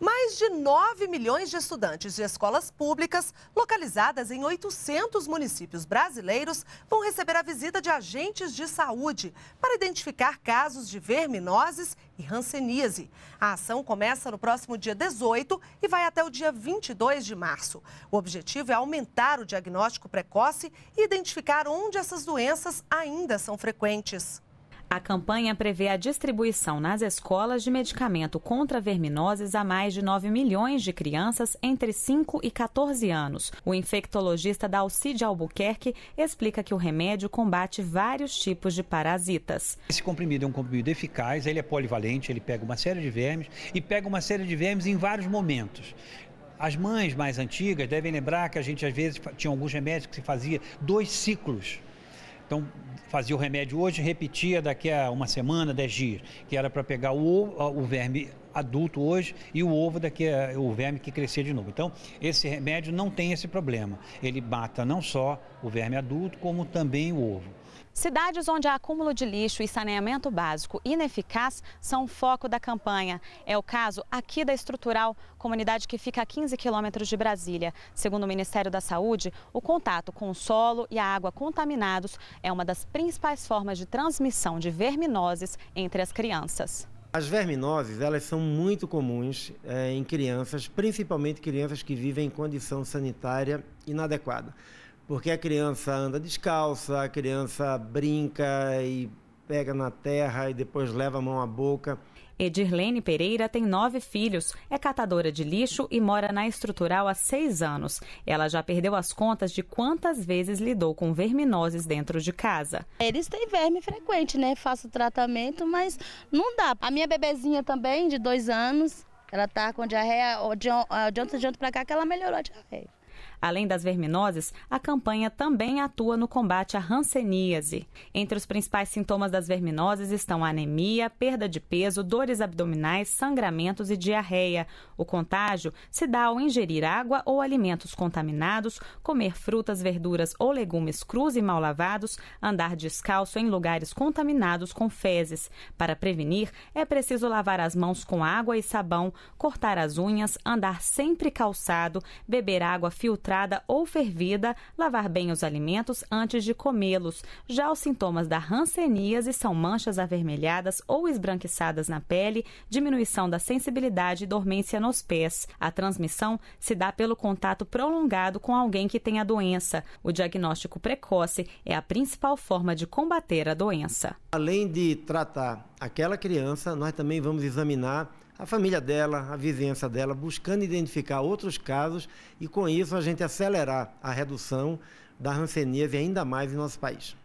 Mais de 9 milhões de estudantes de escolas públicas, localizadas em 800 municípios brasileiros, vão receber a visita de agentes de saúde para identificar casos de verminoses e ranceníase. A ação começa no próximo dia 18 e vai até o dia 22 de março. O objetivo é aumentar o diagnóstico precoce e identificar onde essas doenças ainda são frequentes. A campanha prevê a distribuição nas escolas de medicamento contra verminoses a mais de 9 milhões de crianças entre 5 e 14 anos. O infectologista da Alcide Albuquerque explica que o remédio combate vários tipos de parasitas. Esse comprimido é um comprimido eficaz, ele é polivalente, ele pega uma série de vermes e pega uma série de vermes em vários momentos. As mães mais antigas devem lembrar que a gente às vezes tinha alguns remédios que se fazia dois ciclos então, fazia o remédio hoje, repetia daqui a uma semana, dez dias, que era para pegar o, o verme adulto hoje e o ovo daqui é o verme que crescer de novo. Então, esse remédio não tem esse problema. Ele mata não só o verme adulto, como também o ovo. Cidades onde há acúmulo de lixo e saneamento básico ineficaz são foco da campanha. É o caso aqui da Estrutural, comunidade que fica a 15 quilômetros de Brasília. Segundo o Ministério da Saúde, o contato com o solo e a água contaminados é uma das principais formas de transmissão de verminoses entre as crianças. As verminoses, elas são muito comuns é, em crianças, principalmente crianças que vivem em condição sanitária inadequada. Porque a criança anda descalça, a criança brinca e pega na terra e depois leva a mão à boca. Edirlene Pereira tem nove filhos, é catadora de lixo e mora na estrutural há seis anos. Ela já perdeu as contas de quantas vezes lidou com verminoses dentro de casa. Eles têm verme frequente, né? Faço tratamento, mas não dá. A minha bebezinha também, de dois anos, ela tá com diarreia adianta ah, ontem de ontem pra cá que ela melhorou a diarreia. Além das verminoses, a campanha também atua no combate à ranceníase. Entre os principais sintomas das verminoses estão anemia, perda de peso, dores abdominais, sangramentos e diarreia. O contágio se dá ao ingerir água ou alimentos contaminados, comer frutas, verduras ou legumes crus e mal lavados, andar descalço em lugares contaminados com fezes. Para prevenir, é preciso lavar as mãos com água e sabão, cortar as unhas, andar sempre calçado, beber água filtrada ou fervida, lavar bem os alimentos antes de comê-los. Já os sintomas da ranceníase são manchas avermelhadas ou esbranquiçadas na pele, diminuição da sensibilidade e dormência nos pés. A transmissão se dá pelo contato prolongado com alguém que tem a doença. O diagnóstico precoce é a principal forma de combater a doença. Além de tratar aquela criança, nós também vamos examinar a família dela, a vizinhança dela, buscando identificar outros casos e, com isso, a gente acelerar a redução da hanseníase ainda mais em nosso país.